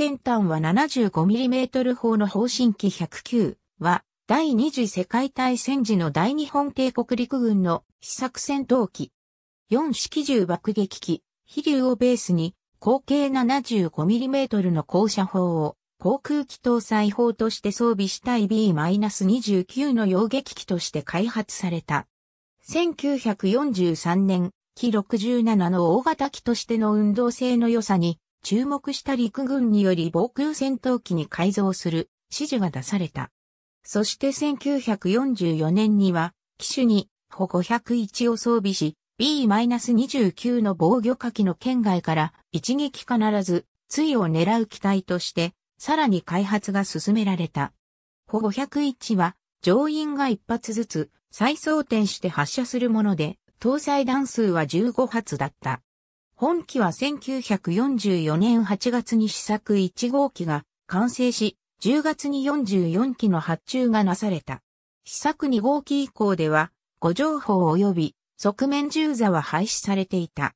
先端は 75mm 砲の方針機109は、第二次世界大戦時の大日本帝国陸軍の試作戦闘機。4式銃爆撃機、飛竜をベースに、口径 75mm の高射砲を航空機搭載砲として装備した i B-29 の溶撃機として開発された。1943年、機67の大型機としての運動性の良さに注目した陸軍により防空戦闘機に改造する指示が出された。そして1944年には、機種に歩501を装備し、B-29 の防御火器の圏外から一撃必ず、対を狙う機体として、さらに開発が進められた。歩501は、乗員が一発ずつ、再装填して発射するもので、搭載弾数は15発だった。本機は1944年8月に試作1号機が完成し、10月に44機の発注がなされた。試作2号機以降では、誤情報及び側面銃座は廃止されていた。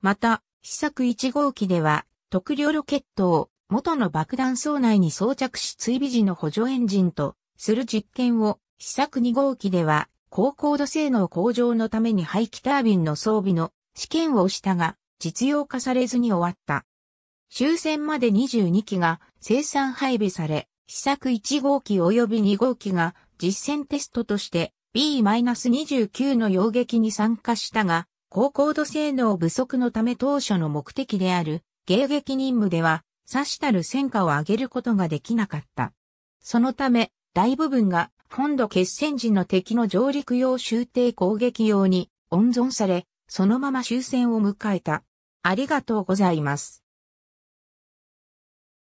また、試作1号機では、特量ロケットを元の爆弾層内に装着し追尾時の補助エンジンとする実験を、試作2号機では、高高度性能向上のために排気タービンの装備の試験をしたが、実用化されずに終わった。終戦まで22機が生産配備され、試作1号機及び2号機が実戦テストとして B-29 の溶撃に参加したが、高高度性能不足のため当初の目的である迎撃任務では、さしたる戦果を上げることができなかった。そのため、大部分が本土決戦時の敵の上陸用終艇攻撃用に温存され、そのまま終戦を迎えた。ありがとうございます。